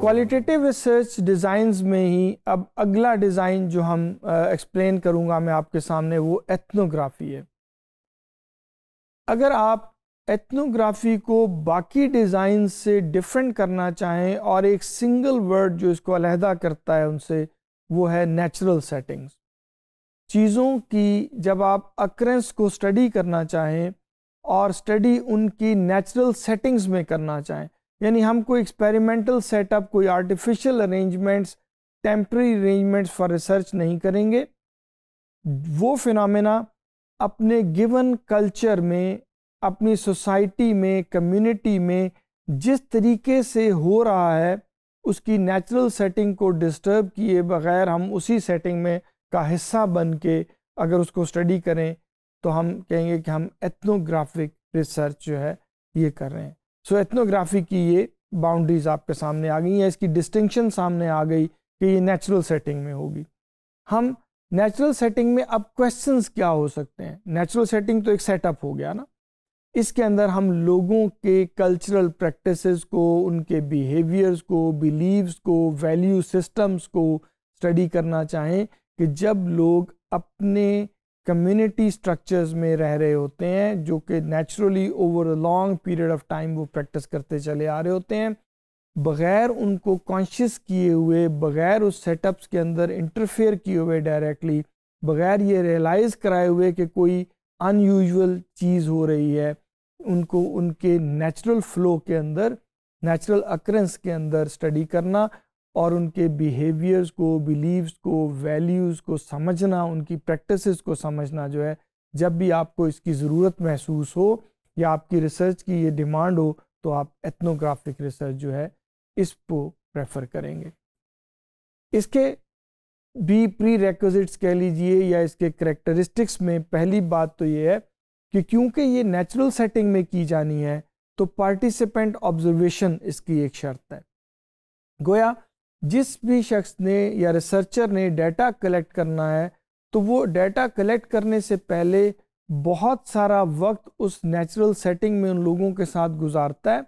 qualitative research designs में ही अब अगला डिज़ाइन जो हम एक्सप्लेन uh, करूँगा मैं आपके सामने वो एथनोग्राफी है अगर आप एथनोग्राफी को बाकी डिज़ाइन से डिफरेंट करना चाहें और एक सिंगल वर्ड जो इसको अलहदा करता है उनसे वो है नेचुरल सेटिंग्स चीज़ों की जब आप अक्रेंस को स्टडी करना चाहें और स्टडी उनकी नेचुरल सेटिंग्स में करना चाहें यानी हम कोई एक्सपेरिमेंटल सेटअप कोई artificial arrangements temporary arrangements for research नहीं करेंगे वो फिनमिना अपने गिवन कल्चर में अपनी सोसाइटी में कम्युनिटी में जिस तरीके से हो रहा है उसकी नेचुरल सेटिंग को डिस्टर्ब किए बगैर हम उसी सेटिंग में का हिस्सा बन के अगर उसको स्टडी करें तो हम कहेंगे कि हम एथनोग्राफिक रिसर्च जो है ये कर रहे हैं सो एथनोग्राफी की ये बाउंड्रीज आपके सामने आ गई या इसकी डिस्टिंक्शन सामने आ गई कि ये नेचुरल सेटिंग में होगी हम नेचुरल सेटिंग में अब क्वेश्चंस क्या हो सकते हैं नेचुरल सेटिंग तो एक सेटअप हो गया ना इसके अंदर हम लोगों के कल्चरल प्रैक्टिसेस को उनके बिहेवियर्स को बिलीव्स को वैल्यू सिस्टम्स को स्टडी करना चाहें कि जब लोग अपने कम्युनिटी स्ट्रक्चर्स में रह रहे होते हैं जो कि naturally over a long period of time वो प्रैक्टिस करते चले आ रहे होते हैं बग़ैर उनको कॉन्शियस किए हुए बग़ैर उस सेटअप्स के अंदर इंटरफेयर किए हुए डायरेक्टली बग़ैर ये रियलाइज़ कराए हुए कि कोई अनयूजल चीज़ हो रही है उनको उनके नेचुरल फ्लो के अंदर नेचुरल अक्रेंस के अंदर स्टडी करना और उनके बिहेवियर्स को बिलीव्स को वैल्यूज़ को समझना उनकी प्रैक्टिसेस को समझना जो है जब भी आपको इसकी ज़रूरत महसूस हो या आपकी रिसर्च की ये डिमांड हो तो आप एथनोग्राफिक रिसर्च जो है इसको प्रेफर करेंगे इसके भी प्री रेक्विजिट्स कह लीजिए या इसके करेक्टरिस्टिक्स में पहली बात तो ये है कि क्योंकि ये नेचुरल सेटिंग में की जानी है तो पार्टिसिपेंट ऑब्जर्वेशन इसकी एक शर्त है गोया जिस भी शख्स ने या रिसर्चर ने डाटा कलेक्ट करना है तो वो डाटा कलेक्ट करने से पहले बहुत सारा वक्त उस नेचुरल सेटिंग में उन लोगों के साथ गुजारता है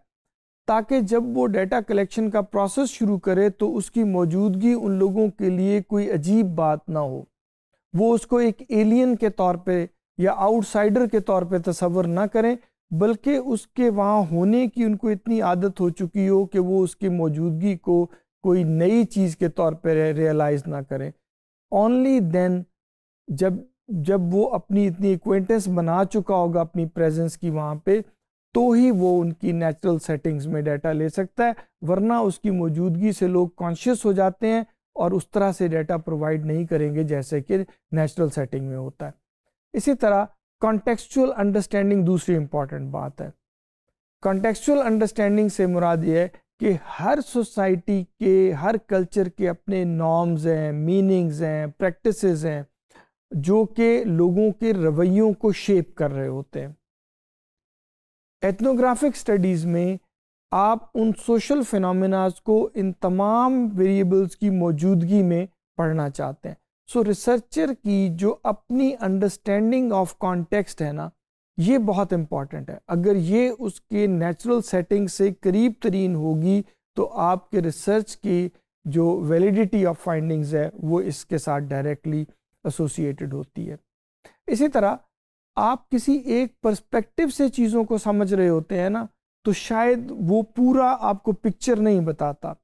ताकि जब वो डाटा कलेक्शन का प्रोसेस शुरू करे तो उसकी मौजूदगी उन लोगों के लिए कोई अजीब बात ना हो वो उसको एक एलियन के तौर पे या आउटसाइडर के तौर पे तस्वर ना करें बल्कि उसके वहाँ होने की उनको इतनी आदत हो चुकी हो कि वो उसकी मौजूदगी को कोई नई चीज़ के तौर पर रियलाइज़ ना करें ओनली देन जब जब वो अपनी इतनी इक्वेंटेंस बना चुका होगा अपनी प्रेजेंस की वहाँ पे तो ही वो उनकी नेचुरल सेटिंग्स में डाटा ले सकता है वरना उसकी मौजूदगी से लोग कॉन्शियस हो जाते हैं और उस तरह से डाटा प्रोवाइड नहीं करेंगे जैसे कि नेचुरल सेटिंग में होता है इसी तरह कॉन्टेक्चुअल अंडरस्टैंडिंग दूसरी इंपॉर्टेंट बात है कॉन्टेक्चुअल अंडरस्टैंडिंग से मुराद ये है कि हर सोसाइटी के हर कल्चर के अपने नॉर्म्स हैं मीनिंग्स हैं प्रैक्टिसेस हैं जो कि लोगों के रवैयों को शेप कर रहे होते हैं एथनोग्राफिक स्टडीज़ में आप उन सोशल फिनमिनाज को इन तमाम वेरिएबल्स की मौजूदगी में पढ़ना चाहते हैं सो so, रिसर्चर की जो अपनी अंडरस्टैंडिंग ऑफ कॉन्टेक्स्ट है ना ये बहुत इम्पॉर्टेंट है अगर ये उसके नेचुरल सेटिंग से करीब तरीन होगी तो आपके रिसर्च की जो वैलिडिटी ऑफ फाइंडिंग्स है वो इसके साथ डायरेक्टली एसोसिएटेड होती है इसी तरह आप किसी एक पर्सपेक्टिव से चीज़ों को समझ रहे होते हैं ना तो शायद वो पूरा आपको पिक्चर नहीं बताता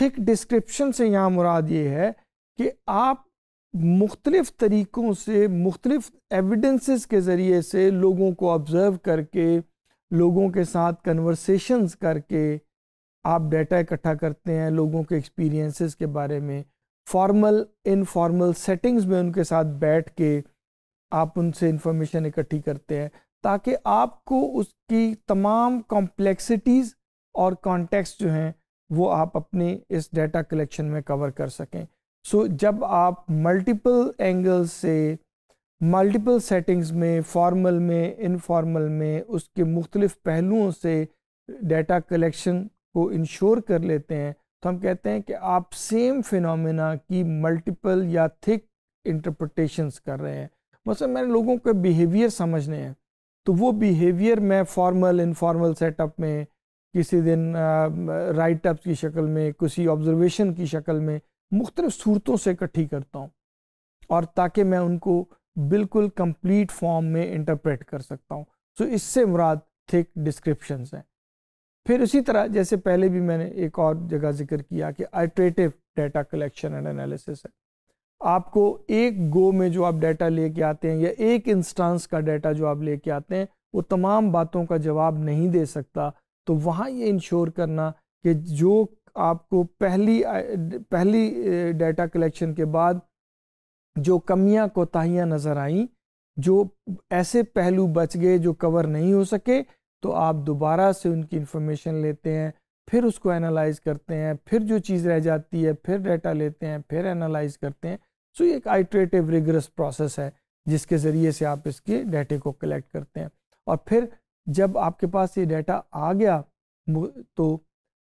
थिक डिस्क्रिप्शन से यहाँ मुराद ये है कि आप मुख्तलिफ़ तरीक़ों से मुख्तलिफ़ एविडेंसेस के ज़रिए से लोगों को ऑब्ज़र्व करके लोगों के साथ कन्वर्सेशंस करके आप डेटा इकट्ठा करते हैं लोगों के एक्सपीरियंसेस के बारे में फॉर्मल इनफॉर्मल सेटिंग्स में उनके साथ बैठ के आप उनसे इंफॉर्मेशन इकट्ठी करते हैं ताकि आपको उसकी तमाम कॉम्प्लेक्सिटीज़ और कॉन्टेक्स्ट जो हैं वो आप अपने इस डेटा कलेक्शन में कवर कर सकें सो so, जब आप मल्टीपल एंगल से मल्टीपल सेटिंग्स में फॉर्मल में इनफॉर्मल में उसके मुख्तलिफ पहलुओं से डेटा कलेक्शन को इंश्योर कर लेते हैं तो हम कहते हैं कि आप सेम फिनोमेना की मल्टीपल या थिक इंटरप्रटेशंस कर रहे हैं मतलब मैंने लोगों के बिहेवियर समझने हैं तो वो बिहेवियर मैं फॉर्मल इनफॉर्मल सेटअप में किसी दिन राइटअप की शक्ल में किसी ऑब्जर्वेशन की शक्ल में मुख्तलिफ सूरतों से इकट्ठी करता हूँ और ताकि मैं उनको बिल्कुल कम्प्लीट फॉर्म में इंटरप्रेट कर सकता हूँ सो so, इससे मुराद थिक डिस्क्रिप्शन हैं फिर उसी तरह जैसे पहले भी मैंने एक और जगह जिक्र किया कि अल्ट्रेटिव डेटा कलेक्शन एंड एनालिसिस है आपको एक गो में जो आप डाटा लेके आते हैं या एक इंस्टांस का डाटा जो आप लेके आते हैं वो तमाम बातों का जवाब नहीं दे सकता तो वहाँ ये इंश्योर करना कि जो आपको पहली पहली डेटा कलेक्शन के बाद जो कमियां कोताहियां नज़र आईं जो ऐसे पहलू बच गए जो कवर नहीं हो सके तो आप दोबारा से उनकी इन्फॉर्मेशन लेते हैं फिर उसको एनालाइज करते हैं फिर जो चीज़ रह जाती है फिर डाटा लेते हैं फिर एनालाइज करते हैं सो ये एक आइट्रेटिव रिगरस प्रोसेस है जिसके ज़रिए से आप इसके डाटे को कलेक्ट करते हैं और फिर जब आपके पास ये डाटा आ गया तो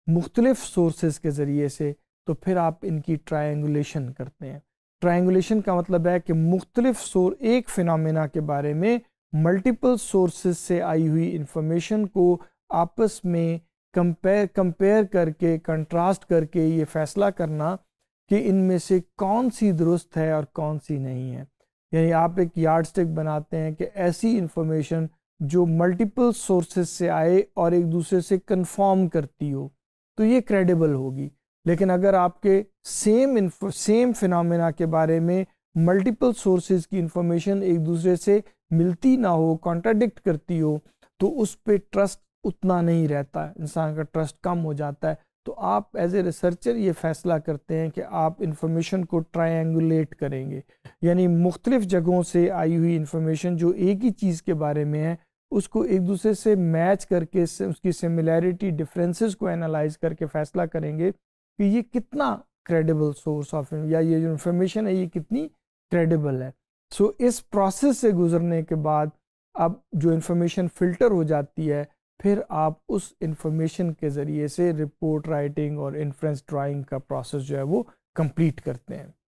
मुख्तलिफ सोर्सेज के ज़रिए से तो फिर आप इनकी ट्रायंगुलेशन करते हैं ट्रायंगुलेशन का मतलब है कि मुख्तलिफ सोर एक फ़िनमिना के बारे में मल्टीपल सोर्सेज से आई हुई इंफॉर्मेशन को आपस में कंपेयर कंपेयर करके कंट्रास्ट करके ये फैसला करना कि इनमें से कौन सी दुरुस्त है और कौन सी नहीं है यानी आप एक यार्ड स्टिक बनाते हैं कि ऐसी इंफॉर्मेशन जो मल्टीपल सोर्सेज से आए और एक दूसरे से कंफर्म करती हो तो ये क्रेडिबल होगी लेकिन अगर आपके सेम सेम फिनमिना के बारे में मल्टीपल सोर्सेज की इंफॉर्मेशन एक दूसरे से मिलती ना हो कॉन्ट्राडिक्ट करती हो तो उस पर ट्रस्ट उतना नहीं रहता इंसान का ट्रस्ट कम हो जाता है तो आप एज ए रिसर्चर ये फैसला करते हैं कि आप इंफॉर्मेशन को ट्रायंगुलेट करेंगे यानी मुख्तलिफ जगहों से आई हुई इंफॉर्मेशन जो एक ही चीज़ के बारे में है उसको एक दूसरे से मैच करके से उसकी सिमिलैरिटी डिफरेंसेस को एनालाइज करके फैसला करेंगे कि ये कितना क्रेडिबल सोर्स ऑफ या ये जो इन्फॉर्मेशन है ये कितनी क्रेडिबल है सो so, इस प्रोसेस से गुजरने के बाद अब जो इन्फॉर्मेशन फिल्टर हो जाती है फिर आप उस इंफॉर्मेशन के ज़रिए से रिपोर्ट राइटिंग और इन्फ्रेंस ड्राइंग का प्रोसेस जो है वो कंप्लीट करते हैं